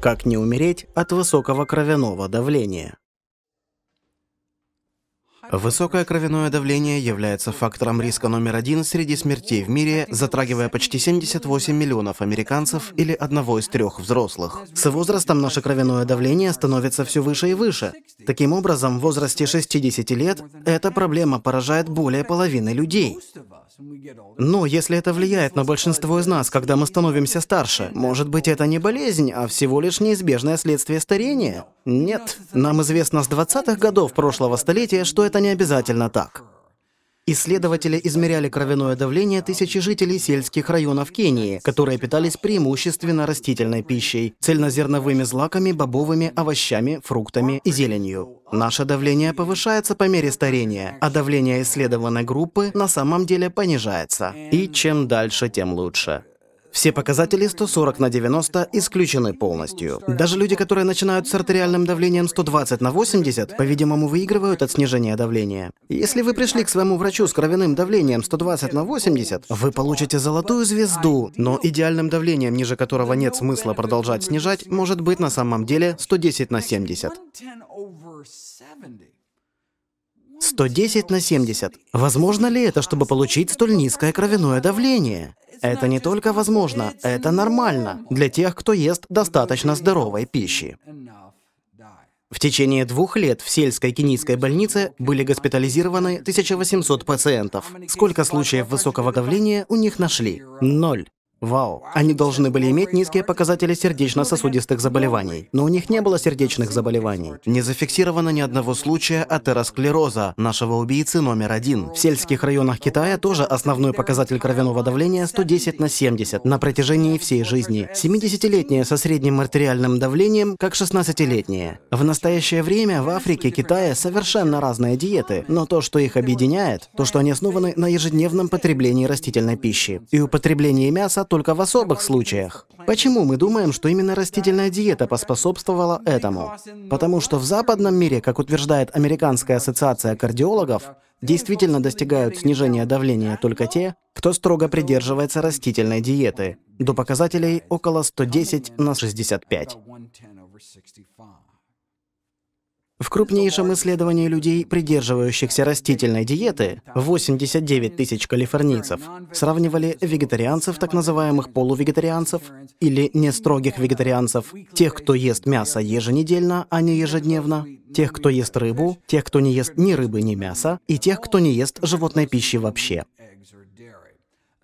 Как не умереть от высокого кровяного давления? Высокое кровяное давление является фактором риска номер один среди смертей в мире, затрагивая почти 78 миллионов американцев или одного из трех взрослых. С возрастом наше кровяное давление становится все выше и выше. Таким образом, в возрасте 60 лет эта проблема поражает более половины людей. Но если это влияет на большинство из нас, когда мы становимся старше, может быть, это не болезнь, а всего лишь неизбежное следствие старения? Нет. Нам известно с 20-х годов прошлого столетия, что это не обязательно так. Исследователи измеряли кровяное давление тысячи жителей сельских районов Кении, которые питались преимущественно растительной пищей, цельнозерновыми злаками, бобовыми, овощами, фруктами и зеленью. Наше давление повышается по мере старения, а давление исследованной группы на самом деле понижается. И чем дальше, тем лучше. Все показатели 140 на 90 исключены полностью. Даже люди, которые начинают с артериальным давлением 120 на 80, по-видимому, выигрывают от снижения давления. Если вы пришли к своему врачу с кровяным давлением 120 на 80, вы получите золотую звезду, но идеальным давлением, ниже которого нет смысла продолжать снижать, может быть на самом деле 110 на 70. 110 на 70. Возможно ли это, чтобы получить столь низкое кровяное давление? Это не только возможно, это нормально для тех, кто ест достаточно здоровой пищи. В течение двух лет в сельской кенийской больнице были госпитализированы 1800 пациентов. Сколько случаев высокого давления у них нашли? Ноль. Вау, они должны были иметь низкие показатели сердечно-сосудистых заболеваний, но у них не было сердечных заболеваний. Не зафиксировано ни одного случая атеросклероза, нашего убийцы номер один. В сельских районах Китая тоже основной показатель кровяного давления 110 на 70 на протяжении всей жизни. 70-летние со средним артериальным давлением, как 16-летние. В настоящее время в Африке, Китае совершенно разные диеты, но то, что их объединяет, то, что они основаны на ежедневном потреблении растительной пищи. И употребление мяса только в особых случаях. Почему мы думаем, что именно растительная диета поспособствовала этому? Потому что в западном мире, как утверждает Американская ассоциация кардиологов, действительно достигают снижения давления только те, кто строго придерживается растительной диеты, до показателей около 110 на 65. В крупнейшем исследовании людей, придерживающихся растительной диеты, 89 тысяч калифорнийцев сравнивали вегетарианцев, так называемых полувегетарианцев, или нестрогих вегетарианцев, тех, кто ест мясо еженедельно, а не ежедневно, тех, кто ест рыбу, тех, кто не ест ни рыбы, ни мяса, и тех, кто не ест животной пищи вообще.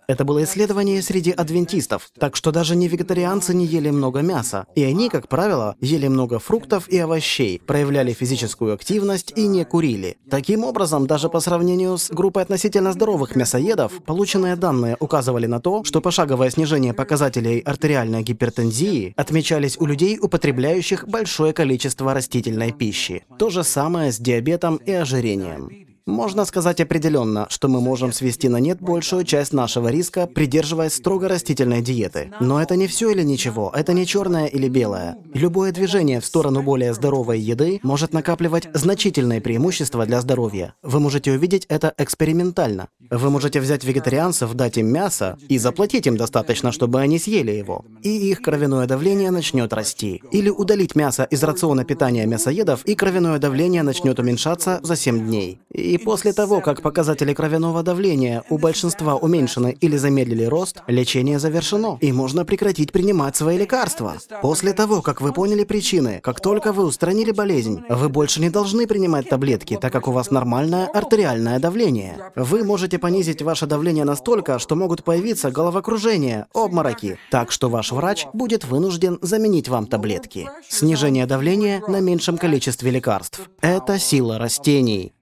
Это было исследование среди адвентистов, так что даже не вегетарианцы не ели много мяса, и они, как правило, ели много фруктов и овощей, проявляли физическую активность и не курили. Таким образом, даже по сравнению с группой относительно здоровых мясоедов, полученные данные указывали на то, что пошаговое снижение показателей артериальной гипертензии отмечались у людей, употребляющих большое количество растительной пищи. То же самое с диабетом и ожирением. Можно сказать определенно, что мы можем свести на нет большую часть нашего риска, придерживаясь строго растительной диеты. Но это не все или ничего, это не черное или белое. Любое движение в сторону более здоровой еды может накапливать значительные преимущества для здоровья. Вы можете увидеть это экспериментально. Вы можете взять вегетарианцев, дать им мясо и заплатить им достаточно, чтобы они съели его. И их кровяное давление начнет расти. Или удалить мясо из рациона питания мясоедов, и кровяное давление начнет уменьшаться за 7 дней. И и после того, как показатели кровяного давления у большинства уменьшены или замедлили рост, лечение завершено, и можно прекратить принимать свои лекарства. После того, как вы поняли причины, как только вы устранили болезнь, вы больше не должны принимать таблетки, так как у вас нормальное артериальное давление. Вы можете понизить ваше давление настолько, что могут появиться головокружения, обмороки, так что ваш врач будет вынужден заменить вам таблетки. Снижение давления на меньшем количестве лекарств. Это сила растений.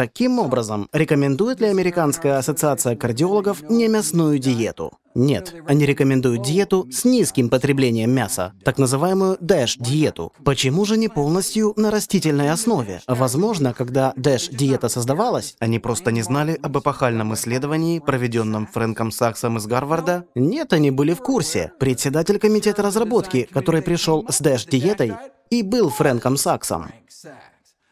Таким образом, рекомендует ли Американская ассоциация кардиологов немясную диету? Нет, они рекомендуют диету с низким потреблением мяса, так называемую DASH-диету. Почему же не полностью на растительной основе? Возможно, когда DASH-диета создавалась, они просто не знали об эпохальном исследовании, проведенном Фрэнком Саксом из Гарварда? Нет, они были в курсе. Председатель комитета разработки, который пришел с DASH-диетой, и был Фрэнком Саксом.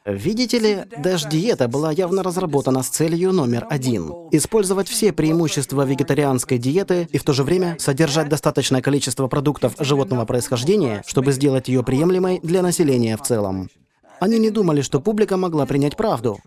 Видите ли, даш-диета была явно разработана с целью номер один – использовать все преимущества вегетарианской диеты и в то же время содержать достаточное количество продуктов животного происхождения, чтобы сделать ее приемлемой для населения в целом. Они не думали, что публика могла принять правду.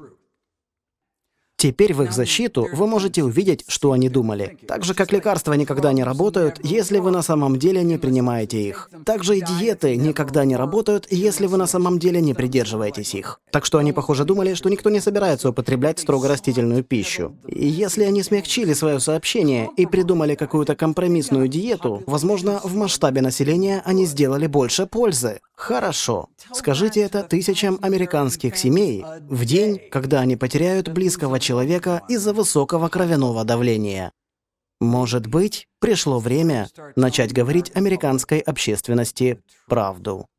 Теперь в их защиту вы можете увидеть, что они думали. Так же, как лекарства никогда не работают, если вы на самом деле не принимаете их. Так же и диеты никогда не работают, если вы на самом деле не придерживаетесь их. Так что они, похоже, думали, что никто не собирается употреблять строго растительную пищу. И если они смягчили свое сообщение и придумали какую-то компромиссную диету, возможно, в масштабе населения они сделали больше пользы. Хорошо. Скажите это тысячам американских семей в день, когда они потеряют близкого человека из-за высокого кровяного давления. Может быть, пришло время начать говорить американской общественности правду.